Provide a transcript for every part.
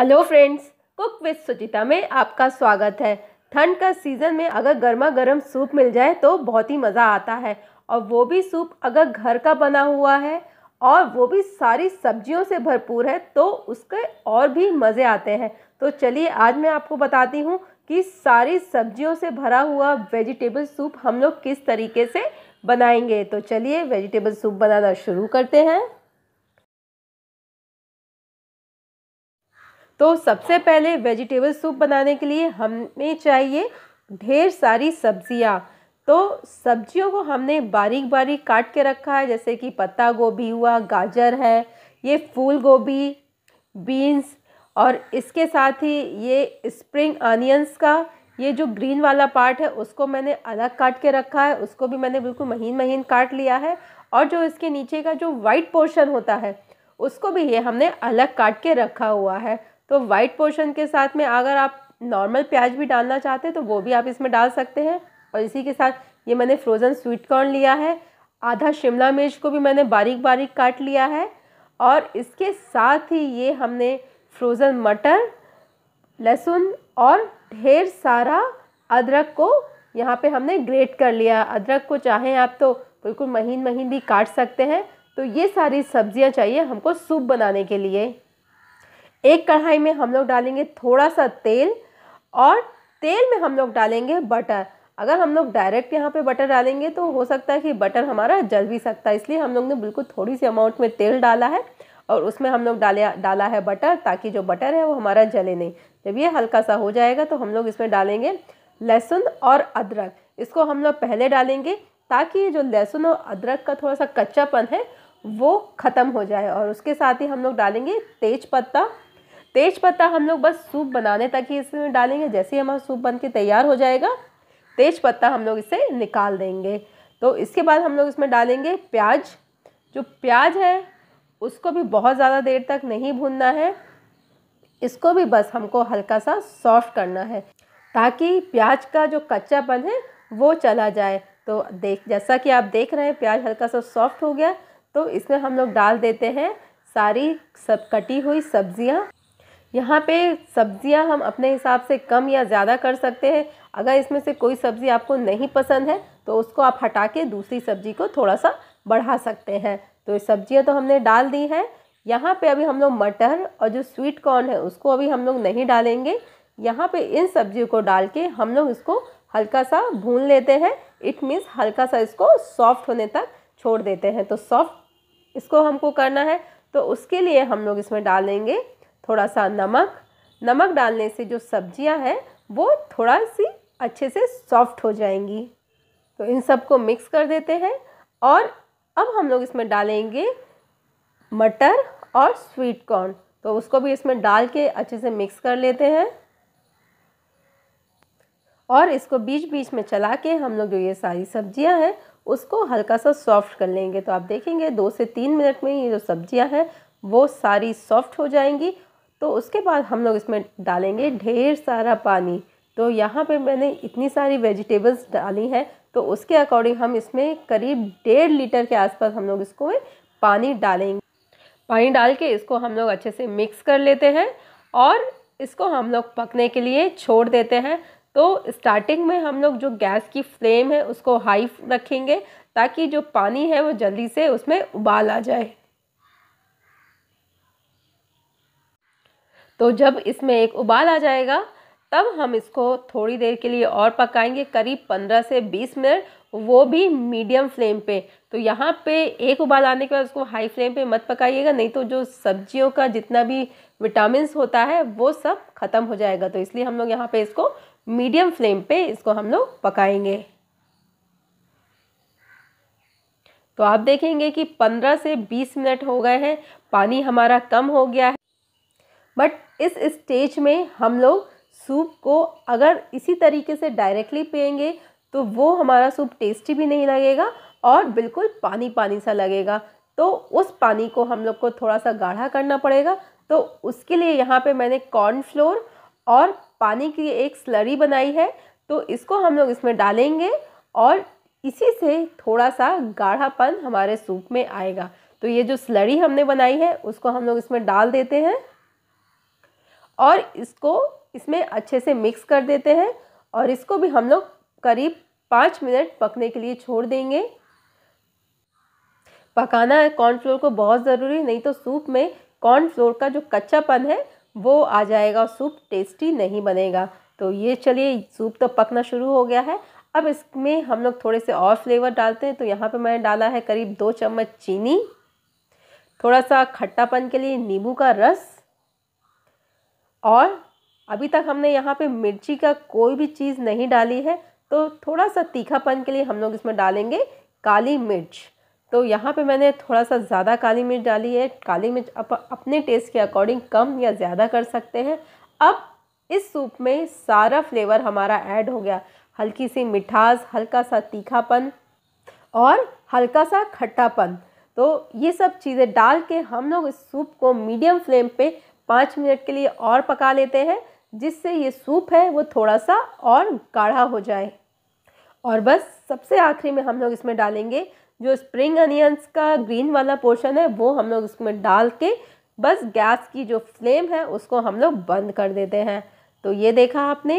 hello friends cook with Suchita में आपका स्वागत है ठंड का सीज़न में अगर गर्मा गर्म सूप मिल जाए तो बहुत ही मज़ा आता है और वो भी सूप अगर घर का बना हुआ है और वो भी सारी सब्जियों से भरपूर है तो उसके और भी मज़े आते हैं तो चलिए आज मैं आपको बताती हूँ कि सारी सब्जियों से भरा हुआ वेजिटेबल सूप हम लोग किस तरीके से बनाएंगे तो चलिए वेजिटेबल सूप बनाना शुरू करते हैं तो सबसे पहले वेजिटेबल सूप बनाने के लिए हमें चाहिए ढेर सारी सब्ज़ियाँ तो सब्जियों को हमने बारीक बारीक काट के रखा है जैसे कि पत्ता गोभी हुआ गाजर है ये फूल गोभी बीन्स और इसके साथ ही ये स्प्रिंग आनियंस का ये जो ग्रीन वाला पार्ट है उसको मैंने अलग काट के रखा है उसको भी मैंने बिल्कुल महीन महीन काट लिया है और जो इसके नीचे का जो वाइट पोर्शन होता है उसको भी ये हमने अलग काट के रखा हुआ है तो वाइट पोर्शन के साथ में अगर आप नॉर्मल प्याज भी डालना चाहते हैं तो वो भी आप इसमें डाल सकते हैं और इसी के साथ ये मैंने फ्रोज़न स्वीट कॉर्न लिया है आधा शिमला मिर्च को भी मैंने बारीक बारीक काट लिया है और इसके साथ ही ये हमने फ्रोज़न मटर लहसुन और ढेर सारा अदरक को यहाँ पे हमने ग्रेट कर लिया अदरक को चाहें आप तो बिल्कुल महीन महीन भी काट सकते हैं तो ये सारी सब्जियाँ चाहिए हमको सूप बनाने के लिए एक कढ़ाई में हम लोग डालेंगे थोड़ा सा तेल और तेल में हम लोग डालेंगे बटर अगर हम लोग डायरेक्ट यहाँ पे बटर डालेंगे तो हो सकता है कि बटर हमारा जल भी सकता है इसलिए हम लोग ने बिल्कुल थोड़ी सी अमाउंट में तेल डाला है और उसमें हम लोग डाले डाला है बटर ताकि जो बटर है वो हमारा जले नहीं जब ये हल्का सा हो जाएगा तो हम लोग इसमें डालेंगे लहसुन और अदरक इसको हम लोग पहले डालेंगे ताकि जो लहसुन और अदरक का थोड़ा सा कच्चापन है वो ख़त्म हो जाए और उसके साथ ही हम लोग डालेंगे तेज पत्ता तेज पत्ता हम लोग बस सूप बनाने तक ही इसमें डालेंगे जैसे ही हमारा सूप बन के तैयार हो जाएगा तेज पत्ता हम लोग इसे निकाल देंगे तो इसके बाद हम लोग इसमें डालेंगे प्याज जो प्याज है उसको भी बहुत ज़्यादा देर तक नहीं भूनना है इसको भी बस हमको हल्का सा सॉफ्ट करना है ताकि प्याज का जो कच्चापन है वो चला जाए तो देख जैसा कि आप देख रहे हैं प्याज हल्का सा सॉफ्ट हो गया तो इसमें हम लोग डाल देते हैं सारी सब कटी हुई सब्जियां यहाँ पे सब्जियाँ हम अपने हिसाब से कम या ज़्यादा कर सकते हैं अगर इसमें से कोई सब्ज़ी आपको नहीं पसंद है तो उसको आप हटा के दूसरी सब्ज़ी को थोड़ा सा बढ़ा सकते हैं तो सब्जियाँ तो हमने डाल दी हैं यहाँ पे अभी हम लोग मटर और जो स्वीट कॉर्न है उसको अभी हम लोग नहीं डालेंगे यहाँ पे इन सब्जियों को डाल के हम लोग इसको हल्का सा भून लेते हैं इट मीन्स हल्का सा इसको सॉफ्ट होने तक छोड़ देते हैं तो सॉफ्ट इसको हमको करना है तो उसके लिए हम लोग इसमें डालेंगे थोड़ा सा नमक नमक डालने से जो सब्जियां हैं वो थोड़ा सी अच्छे से सॉफ्ट हो जाएंगी तो इन सबको मिक्स कर देते हैं और अब हम लोग इसमें डालेंगे मटर और स्वीट कॉर्न तो उसको भी इसमें डाल के अच्छे से मिक्स कर लेते हैं और इसको बीच बीच में चला के हम लोग जो ये सारी सब्जियां हैं उसको हल्का सा सॉफ्ट कर लेंगे तो आप देखेंगे दो से तीन मिनट में ये जो सब्जियां हैं वो सारी सॉफ्ट हो जाएंगी तो उसके बाद हम लोग इसमें डालेंगे ढेर सारा पानी तो यहाँ पे मैंने इतनी सारी वेजिटेबल्स डाली हैं तो उसके अकॉर्डिंग हम इसमें करीब डेढ़ लीटर के आसपास हम लोग इसको पानी डालेंगे पानी डाल के इसको हम लोग अच्छे से मिक्स कर लेते हैं और इसको हम लोग पकने के लिए छोड़ देते हैं तो स्टार्टिंग में हम लोग जो गैस की फ्लेम है उसको हाई रखेंगे ताकि जो पानी है वो जल्दी से उसमें उबाल आ जाए तो जब इसमें एक उबाल आ जाएगा तब हम इसको थोड़ी देर के लिए और पकाएंगे करीब 15 से 20 मिनट वो भी मीडियम फ्लेम पे तो यहाँ पे एक उबाल आने के बाद उसको हाई फ्लेम पे मत पकाइएगा नहीं तो जो सब्जियों का जितना भी विटामिन होता है वो सब ख़त्म हो जाएगा तो इसलिए हम लोग यहाँ पे इसको मीडियम फ्लेम पे इसको हम लोग पकाएंगे तो आप देखेंगे कि 15 से 20 मिनट हो गए हैं पानी हमारा कम हो गया है बट इस स्टेज में हम लोग सूप को अगर इसी तरीके से डायरेक्टली पियेंगे तो वो हमारा सूप टेस्टी भी नहीं लगेगा और बिल्कुल पानी पानी सा लगेगा तो उस पानी को हम लोग को थोड़ा सा गाढ़ा करना पड़ेगा तो उसके लिए यहाँ पे मैंने कॉर्न फ्लोर और पानी की एक स्लरी बनाई है तो इसको हम लोग इसमें डालेंगे और इसी से थोड़ा सा गाढ़ापन हमारे सूप में आएगा तो ये जो स्लरी हमने बनाई है उसको हम लोग इसमें डाल देते हैं और इसको इसमें अच्छे से मिक्स कर देते हैं और इसको भी हम लोग करीब पाँच मिनट पकने के लिए छोड़ देंगे पकाना है कॉर्नफ्लोर को बहुत ज़रूरी नहीं तो सूप में कॉर्नफ्लोर का जो कच्चापन है वो आ जाएगा सूप टेस्टी नहीं बनेगा तो ये चलिए सूप तो पकना शुरू हो गया है अब इसमें हम लोग थोड़े से और फ्लेवर डालते हैं तो यहाँ पे मैंने डाला है करीब दो चम्मच चीनी थोड़ा सा खट्टापन के लिए नींबू का रस और अभी तक हमने यहाँ पे मिर्ची का कोई भी चीज़ नहीं डाली है तो थोड़ा सा तीखापन के लिए हम लोग इसमें डालेंगे काली मिर्च तो यहाँ पे मैंने थोड़ा सा ज़्यादा काली मिर्च डाली है काली मिर्च आप अपने टेस्ट के अकॉर्डिंग कम या ज़्यादा कर सकते हैं अब इस सूप में सारा फ्लेवर हमारा ऐड हो गया हल्की सी मिठास हल्का सा तीखापन और हल्का सा खट्टापन तो ये सब चीज़ें डाल के हम लोग इस सूप को मीडियम फ्लेम पे पाँच मिनट के लिए और पका लेते हैं जिससे ये सूप है वो थोड़ा सा और गाढ़ा हो जाए और बस सबसे आखिरी में हम लोग इसमें डालेंगे जो स्प्रिंग अनियंस का ग्रीन वाला पोर्शन है वो हम लोग उसमें डाल के बस गैस की जो फ्लेम है उसको हम लोग बंद कर देते हैं तो ये देखा आपने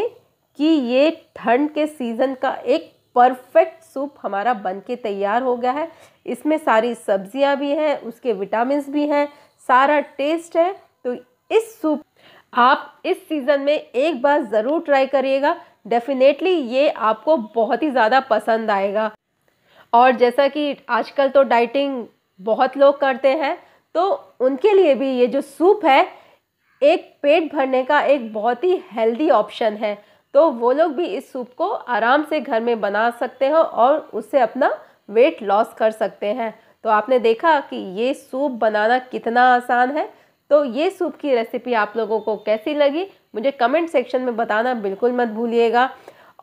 कि ये ठंड के सीज़न का एक परफेक्ट सूप हमारा बन के तैयार हो गया है इसमें सारी सब्जियां भी हैं उसके विटामिन भी हैं सारा टेस्ट है इस सूप आप इस सीज़न में एक बार ज़रूर ट्राई करिएगा डेफिनेटली ये आपको बहुत ही ज़्यादा पसंद आएगा और जैसा कि आजकल तो डाइटिंग बहुत लोग करते हैं तो उनके लिए भी ये जो सूप है एक पेट भरने का एक बहुत ही हेल्दी ऑप्शन है तो वो लोग भी इस सूप को आराम से घर में बना सकते हो और उससे अपना वेट लॉस कर सकते हैं तो आपने देखा कि ये सूप बनाना कितना आसान है तो ये सूप की रेसिपी आप लोगों को कैसी लगी मुझे कमेंट सेक्शन में बताना बिल्कुल मत भूलिएगा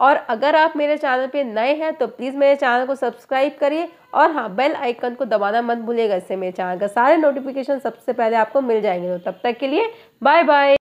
और अगर आप मेरे चैनल पे नए हैं तो प्लीज़ मेरे चैनल को सब्सक्राइब करिए और हाँ बेल आइकन को दबाना मत भूलिएगा इससे मेरे चैनल का सारे नोटिफिकेशन सबसे पहले आपको मिल जाएंगे तो तब तक के लिए बाय बाय